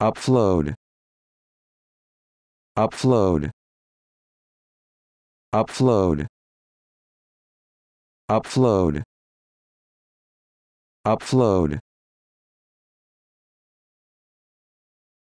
upload upload upload upload upload